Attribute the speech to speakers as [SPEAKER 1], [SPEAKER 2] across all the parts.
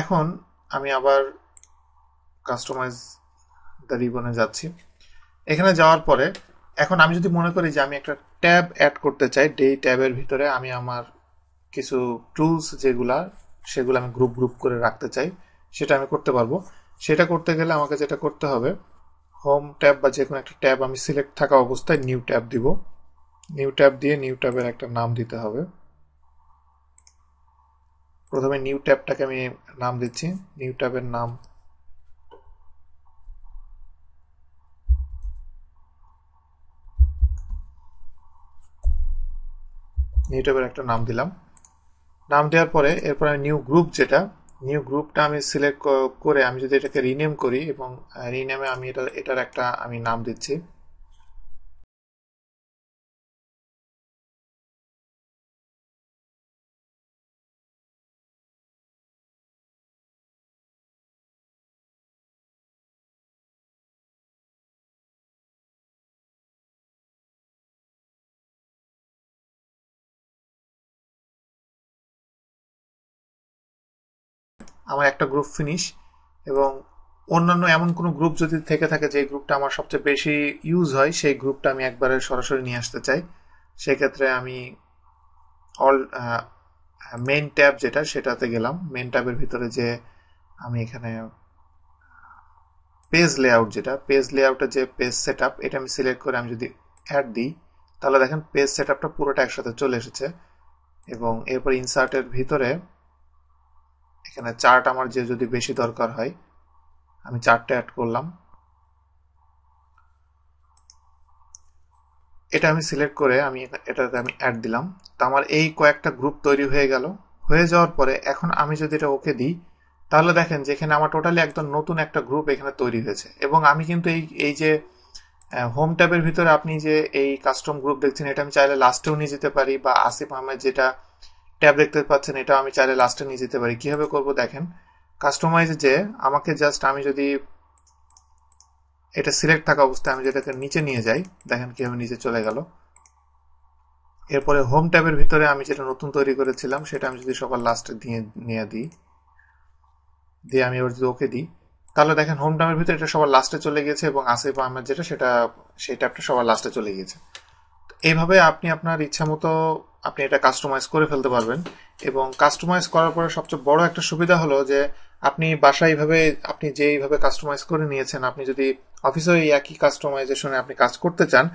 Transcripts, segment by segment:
[SPEAKER 1] এখন আমি আবার কাস্টমাইজ দ্য রিবনে যাচ্ছি এখানে যাওয়ার পরে এখন আমি যদি মনে করি যে আমি একটা ট্যাব অ্যাড করতে চাই ডেই ট্যাবের ভিতরে আমি আমার কিছু টুলস যেগুলা সেগুলো আমি গ্রুপ গ্রুপ করে রাখতে চাই সেটা আমি করতে পারবো সেটা করতে গেলে আমাকে যেটা করতে হবে হোম ট্যাব বা যে কোনো একটা ট্যাব আমি সিলেক্ট থাকা অবস্থায় নিউ ট্যাব দিব নিউ ট্যাব দিয়ে নিউ ট্যাবের একটা নাম দিতে হবে প্রথমে নিউ ট্যাবটাকে আমি নাম দিচ্ছি নিউ ট্যাবের নাম নিউ ট্যাবের একটা নাম দিলাম নাম দেওয়ার পরে এরপর আমি নিউ গ্রুপ যেটা নিউ গ্রুপটা আমি সিলেক্ট করে আমি যদি এটাকে রিনেম করি এবং রিনেমে আমি এটা এটার একটা আমি নাম দিচ্ছি আমার একটা গ্রুপ ফিনিশ এবং অন্যান্য এমন কোনো গ্রুপ যদি থেকে থাকে যে গ্রুপটা আমার সবচেয়ে বেশি ইউজ হয় সেই গ্রুপটা আমি একবারে সরাসরি নিয়ে আসতে চাই সেক্ষেত্রে আমি অল মেন ট্যাব যেটা সেটাতে গেলাম মেন ট্যাবের ভিতরে যে আমি এখানে পেজ লেআউট যেটা পেজ আউটের যে পেজ সেট এটা আমি সিলেক্ট করে আমি যদি অ্যাড দিই তাহলে দেখেন পেজ সেট পুরোটা একসাথে চলে এসেছে এবং এরপর ইনসার্টের ভিতরে এখানে চার্ট আমার যে যদি বেশি দরকার হয় আমি চার্টটা অ্যাড করলাম এটা আমি সিলেক্ট করে আমি এটাতে আমি অ্যাড দিলাম তো আমার এই কয়েকটা গ্রুপ তৈরি হয়ে গেল হয়ে যাওয়ার পরে এখন আমি যদি এটা ওকে দিই তাহলে দেখেন যেখানে আমার টোটালি একদম নতুন একটা গ্রুপ এখানে তৈরি হয়েছে এবং আমি কিন্তু এই এই যে হোম ট্যাবের ভিতরে আপনি যে এই কাস্টম গ্রুপ দেখছেন এটা আমি চাইলে লাস্টেও নিয়ে যেতে পারি বা আসিফ আহমেদ যেটা ট্যাব দেখতে পাচ্ছেন এটা আমি চাইলে লাস্টে নিয়ে যেতে পারি কীভাবে করব দেখেন কাস্টমাইজ যে আমাকে জাস্ট আমি যদি এটা সিলেক্ট থাকা অবস্থায় আমি যেটাকে নিচে নিয়ে যাই দেখেন কীভাবে নিচে চলে গেল এরপরে হোম ট্যাবের ভিতরে আমি যেটা নতুন তৈরি করেছিলাম সেটা আমি যদি সবার লাস্টে দিয়ে নিয়ে দিই দিয়ে আমি এবার যদি ওকে দিই তাহলে দেখেন হোম ট্যাবের ভিতরে এটা সবার লাস্টে চলে গিয়েছে এবং বা আমার যেটা সেটা সেই ট্যাবটা সবার লাস্টে চলে গিয়েছে এইভাবে আপনি আপনার ইচ্ছা মতো আপনি এটা কাস্টমাইজ করে ফেলতে পারবেন এবং কাস্টমাইজ করার পরে সবচেয়ে বড় একটা সুবিধা হলো যে আপনি বাসায় এইভাবে আপনি এইভাবে কাস্টমাইজ করে নিয়েছেন আপনি যদি অফিসেও এই একই কাস্টমাইজেশনে আপনি কাজ করতে চান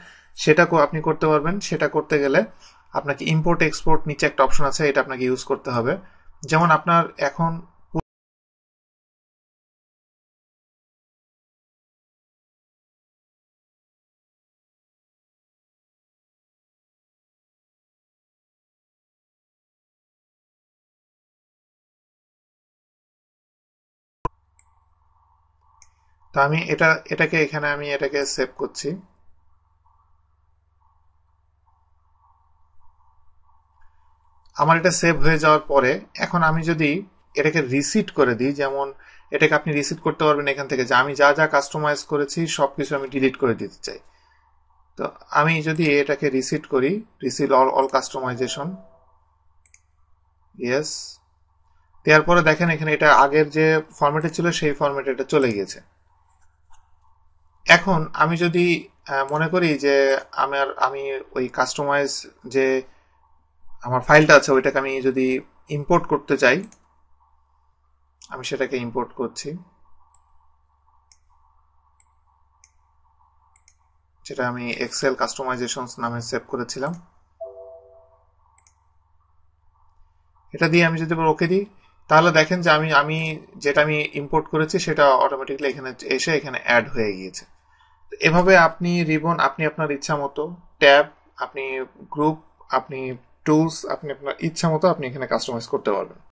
[SPEAKER 1] সেটা আপনি করতে পারবেন সেটা করতে গেলে আপনাকে ইম্পোর্ট এক্সপোর্ট নিচে একটা অপশন আছে এটা আপনাকে ইউজ করতে হবে যেমন আপনার এখন তো আমি এটা এটাকে এখানে আমি এটাকে সেভ করছি আমার এটা সেভ হয়ে যাওয়ার পরে এখন আমি যদি এটাকে রিসিট করে দিই যেমন এটাকে আপনি রিসিট করতে পারবেন এখান থেকে যে আমি যা যা কাস্টমাইজ করেছি সব কিছু আমি ডিলিট করে দিতে চাই তো আমি যদি এটাকে রিসিট করি reset all all customization yes দেওয়ার পরে দেখেন এখানে এটা আগের যে ফর্মেটে ছিল সেই ফর্মেটে এটা চলে গিয়েছে এখন আমি যদি মনে করি যে আমার আমি ওই কাস্টমাইজ যে আমার ফাইলটা আছে ওইটাকে আমি যদি ইম্পোর্ট করতে চাই আমি সেটাকে ইম্পোর্ট করছি যেটা আমি এক্সেল কাস্টমাইজেশনস নামে সেভ করেছিলাম এটা দিয়ে আমি যদি ওকে দিই তাহলে দেখেন যে আমি আমি যেটা আমি ইম্পোর্ট করেছি সেটা অটোমেটিকলি এখানে এসে এখানে অ্যাড হয়ে গিয়েছে এভাবে আপনি রিবন আপনি আপনার ইচ্ছা মতো ট্যাব আপনি গ্রুপ আপনি টুলস আপনি আপনার ইচ্ছা মতো আপনি এখানে কাস্টমাইজ করতে পারবেন